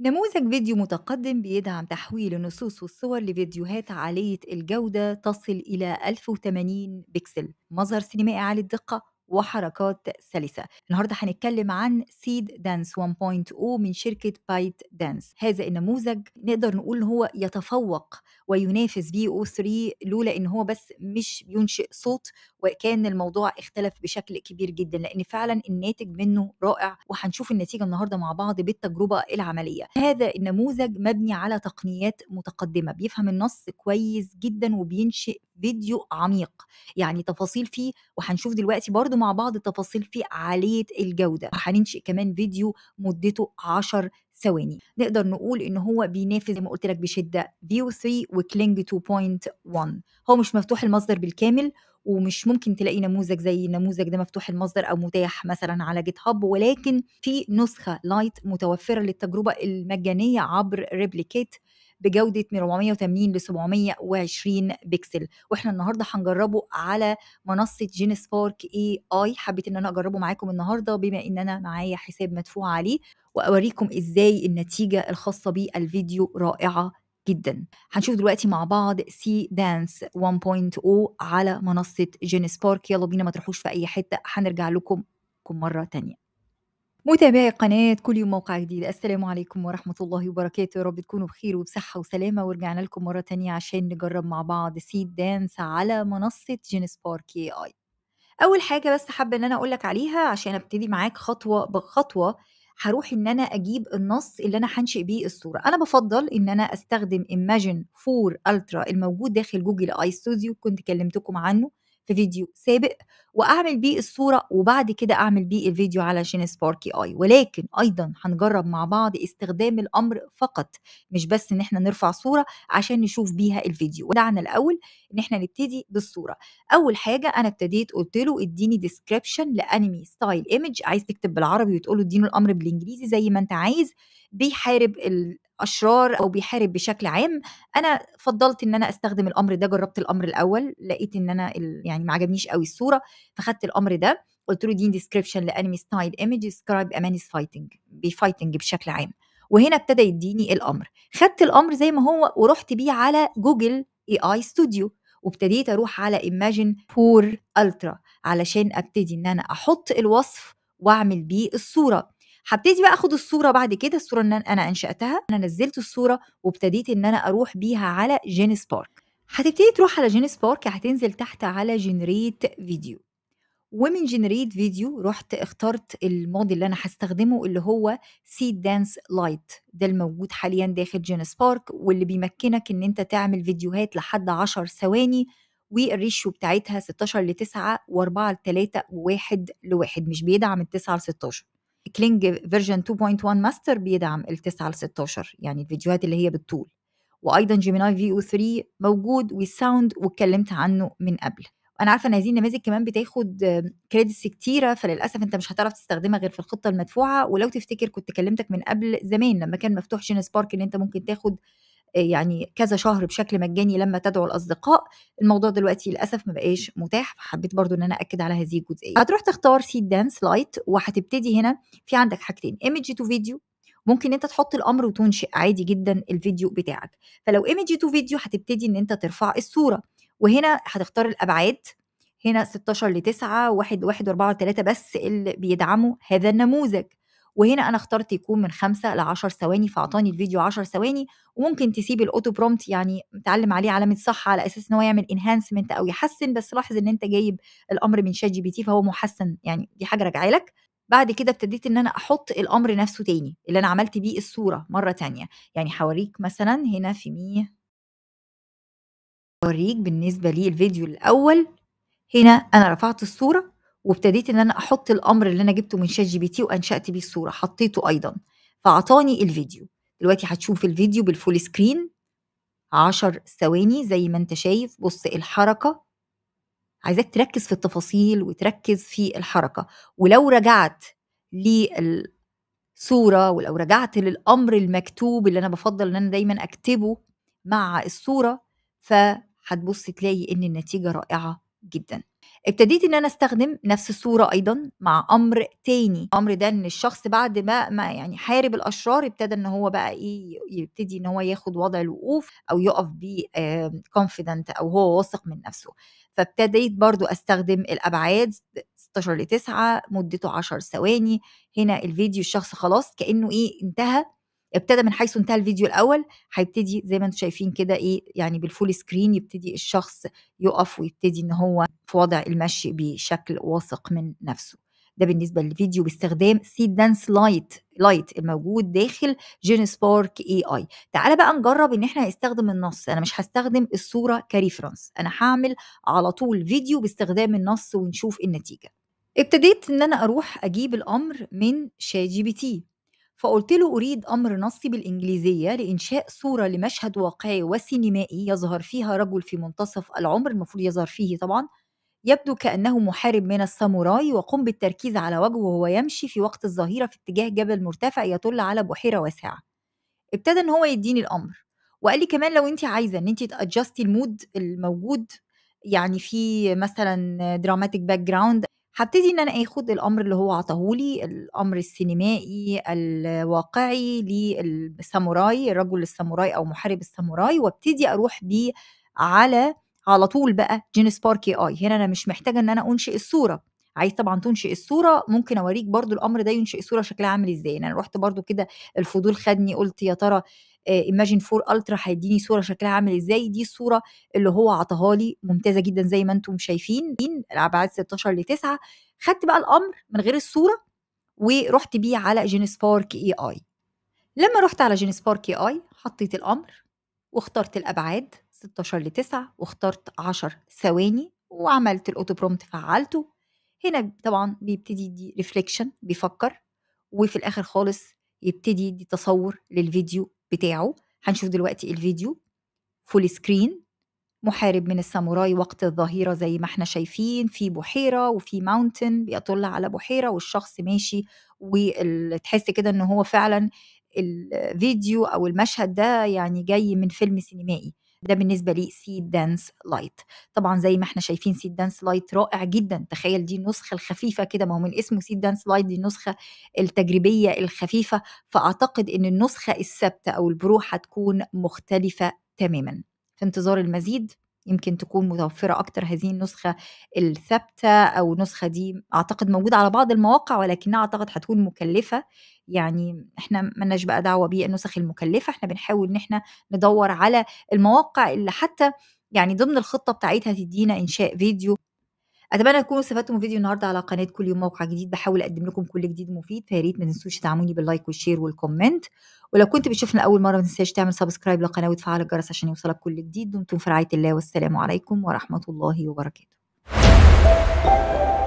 نموذج فيديو متقدم بيدعم تحويل النصوص والصور لفيديوهات عالية الجودة تصل إلى 1080 بكسل مظهر سينمائي عالي الدقة وحركات سلسة النهاردة هنتكلم عن سيد دانس 1.0 من شركة بايت دانس هذا النموذج نقدر نقول هو يتفوق وينافس في او 3 لولا ان هو بس مش بينشئ صوت وكان الموضوع اختلف بشكل كبير جدا لان فعلا الناتج منه رائع وهنشوف النتيجه النهارده مع بعض بالتجربه العمليه هذا النموذج مبني على تقنيات متقدمه بيفهم النص كويس جدا وبينشئ فيديو عميق يعني تفاصيل فيه وهنشوف دلوقتي برضو مع بعض تفاصيل فيه عالية الجودة هننشئ كمان فيديو مدته 10 ثواني نقدر نقول ان هو بينافس زي ما قلت لك بشده فيو 3 وكلينج 2.1 هو مش مفتوح المصدر بالكامل ومش ممكن تلاقي نموذج زي النموذج ده مفتوح المصدر او متاح مثلا على جيت هاب ولكن في نسخه لايت متوفره للتجربه المجانيه عبر ريبليكيت بجودة من 480 ل 720 بكسل واحنا النهاردة هنجربه على منصة جين سبارك اي اي حبيت ان انا اجربه معاكم النهاردة بما ان انا معايا حساب مدفوع عليه واوريكم ازاي النتيجة الخاصة بيه الفيديو رائعة جدا هنشوف دلوقتي مع بعض سي دانس 1.0 على منصة جين سبارك يلا بينا ما تروحوش في اي حتة هنرجع لكم مرة تانية متابعي قناة كل يوم موقع جديد السلام عليكم ورحمة الله وبركاته يا رب تكونوا بخير وبصحة وسلامة ورجعنا لكم مرة تانية عشان نجرب مع بعض سيد دانس على منصة جينيس بارك اي اي أول حاجة بس حابة إن أنا أقولك عليها عشان أبتدي معاك خطوة بخطوة هروح إن أنا أجيب النص اللي أنا هنشئ بيه الصورة أنا بفضل إن أنا أستخدم Imagine 4 Ultra الموجود داخل جوجل آي ستوديو كنت كلمتكم عنه في فيديو سابق واعمل بيه الصوره وبعد كده اعمل بيه الفيديو علشان سباركي اي ولكن ايضا هنجرب مع بعض استخدام الامر فقط مش بس ان احنا نرفع صوره عشان نشوف بيها الفيديو ودعنا الاول ان احنا نبتدي بالصوره اول حاجه انا ابتديت قلت له اديني ديسكريبشن لانمي ستايل ايمج عايز تكتب بالعربي وتقول له اديني الامر بالانجليزي زي ما انت عايز بيحارب اشرار او بيحارب بشكل عام انا فضلت ان انا استخدم الامر ده جربت الامر الاول لقيت ان انا يعني ما عجبنيش قوي الصوره فخدت الامر ده قلت له دي ديسكريبشن لانمي ستايل ايمج سكرايب امانيز فايتنج بفايتنج بشكل عام وهنا ابتدى يديني الامر خدت الامر زي ما هو ورحت بيه على جوجل اي اي ستوديو وابتديت اروح على ايماجن بور الترا علشان ابتدي ان انا احط الوصف واعمل بيه الصوره هبتدي بقى اخد الصوره بعد كده الصوره ان انا انشاتها انا نزلت الصوره وابتديت ان انا اروح بيها على جينيس بارك هتبتدي تروح على جينيس بارك هتنزل تحت على جنريت فيديو ومن جنريت فيديو رحت اخترت الموديل اللي انا هستخدمه اللي هو سيد دانس لايت ده الموجود حاليا داخل جينيس بارك واللي بيمكنك ان انت تعمل فيديوهات لحد 10 ثواني والريشيو بتاعتها 16 ل 9 و4 ل 3 و1 ل 1 مش بيدعم ال 9 ل 16 كلينج فيرجن 2.1 ماستر بيدعم ال 9 ل 16 يعني الفيديوهات اللي هي بالطول وايضا جيميناي في او 3 موجود وساوند واتكلمت عنه من قبل انا عارفه ان هذه النماذج كمان بتاخد كريدتس كتيره فللاسف انت مش هتعرف تستخدمها غير في الخطه المدفوعه ولو تفتكر كنت كلمتك من قبل زمان لما كان مفتوح جين سبارك ان انت ممكن تاخد يعني كذا شهر بشكل مجاني لما تدعو الاصدقاء الموضوع دلوقتي للاسف ما بقاش متاح فحبيت برضو ان انا اكد على هذه الجزئيه هتروح تختار سيت دانس لايت وهتبتدي هنا في عندك حاجتين ايمج تو فيديو ممكن انت تحط الامر وتنشئ عادي جدا الفيديو بتاعك فلو ايمج تو فيديو هتبتدي ان انت ترفع الصوره وهنا هتختار الابعاد هنا 16 ل 9 1 1 4 3 بس اللي بيدعموا هذا النموذج وهنا انا اخترت يكون من خمسة ل 10 ثواني فاعطاني الفيديو 10 ثواني وممكن تسيب الاوتو برومت يعني تعلم عليه علامه صح على اساس ان هو يعمل انهانسمنت او يحسن بس لاحظ ان انت جايب الامر من شات جي بي تي فهو محسن يعني دي حاجه راجعه لك بعد كده ابتديت ان انا احط الامر نفسه تاني اللي انا عملت بيه الصوره مره تانية يعني هوريك مثلا هنا في ميه هوريك بالنسبه للفيديو الاول هنا انا رفعت الصوره وابتديت ان انا احط الامر اللي انا جبته من شات جي بي تي وانشات بيه الصوره حطيته ايضا فاعطاني الفيديو دلوقتي هتشوف الفيديو بالفول سكرين 10 ثواني زي ما انت شايف بص الحركه عايزاك تركز في التفاصيل وتركز في الحركه ولو رجعت للصوره ولو رجعت للامر المكتوب اللي انا بفضل ان انا دايما اكتبه مع الصوره فهتبص تلاقي ان النتيجه رائعه جدا ابتديت ان انا استخدم نفس الصوره ايضا مع امر تاني الامر ده ان الشخص بعد ما, ما يعني حارب الاشرار ابتدى ان هو بقى ايه يبتدي ان هو ياخد وضع الوقوف او يقف بي كونفيدنت او هو واثق من نفسه فابتديت برضو استخدم الابعاد 16 ل 9 مدته 10 ثواني هنا الفيديو الشخص خلاص كانه ايه انتهى ابتدى من حيث انتهى الفيديو الاول هيبتدي زي ما انتم شايفين كده ايه يعني بالفول سكرين يبتدي الشخص يقف ويبتدي ان هو في وضع المشي بشكل واثق من نفسه ده بالنسبه للفيديو باستخدام سي دانس لايت لايت الموجود داخل جين سبارك اي اي تعالى بقى نجرب ان احنا نستخدم النص انا مش هستخدم الصوره كريفرنس انا هعمل على طول فيديو باستخدام النص ونشوف النتيجه ابتديت ان انا اروح اجيب الامر من شات جي بي تي فقلت له أريد أمر نصي بالإنجليزية لإنشاء صورة لمشهد واقعي وسينمائي يظهر فيها رجل في منتصف العمر المفروض يظهر فيه طبعا يبدو كأنه محارب من الساموراي وقم بالتركيز على وجهه وهو يمشي في وقت الظهيرة في اتجاه جبل مرتفع يطل على بحيرة واسعة ابتدى إن هو يديني الأمر وقال لي كمان لو أنت عايزة إن أنت تأجستي المود الموجود يعني في مثلا دراماتيك باك جراوند هبتدي ان انا اخد الامر اللي هو عطاهولي الامر السينمائي الواقعي للساموراي الرجل الساموراي او محارب الساموراي وابتدي اروح بيه على على طول بقى جين سبارك اي اي هنا انا مش محتاجه ان انا انشئ الصوره عايز طبعا تنشئ الصوره ممكن اوريك برضو الامر ده ينشئ صوره شكلها عامل ازاي يعني انا رحت برضو كده الفضول خدني قلت يا ترى ايماجين 4 الترا هيديني صوره شكلها عامل ازاي دي الصوره اللي هو عطاها لي ممتازه جدا زي ما انتم شايفين الابعاد 16 ل 9 خدت بقى الامر من غير الصوره ورحت بيه على جينيس سبارك اي اي لما رحت على جينيس سبارك اي اي حطيت الامر واخترت الابعاد 16 ل 9 واخترت 10 ثواني وعملت الاوتو برومت فعلته هنا طبعا بيبتدي يدي ريفليكشن بيفكر وفي الاخر خالص يبتدي يدي تصور للفيديو بتاعه هنشوف دلوقتي الفيديو فول سكرين محارب من الساموراي وقت الظهيرة زي ما احنا شايفين في بحيرة وفي ماونتن بيطل على بحيرة والشخص ماشي وتحس كده ان هو فعلا الفيديو او المشهد ده يعني جاي من فيلم سينمائي ده بالنسبه لي سيد دانس لايت طبعا زي ما احنا شايفين سيد دانس لايت رائع جدا تخيل دي النسخه الخفيفه كده ما هو من اسمه سيد دانس لايت دي النسخه التجريبيه الخفيفه فاعتقد ان النسخه الثابته او البرو هتكون مختلفه تماما في انتظار المزيد يمكن تكون متوفرة أكتر هذه النسخة الثابتة أو النسخة دي أعتقد موجودة على بعض المواقع ولكنها أعتقد هتكون مكلفة يعني احنا ملناش بقى دعوة بالنسخ المكلفة احنا بنحاول ان احنا ندور على المواقع اللي حتى يعني ضمن الخطة بتاعتها تدينا إنشاء فيديو اتمنى تكونوا استفدتوا من فيديو النهارده على قناه كل يوم موقع جديد بحاول اقدم لكم كل جديد مفيد فيا ريت ما تنسوش تدعموني باللايك والشير والكومنت ولو كنت بتشوفنا اول مره ما تنساش تعمل سبسكرايب للقناه وتفعل الجرس عشان يوصلك كل جديد دمتم في رعايه الله والسلام عليكم ورحمه الله وبركاته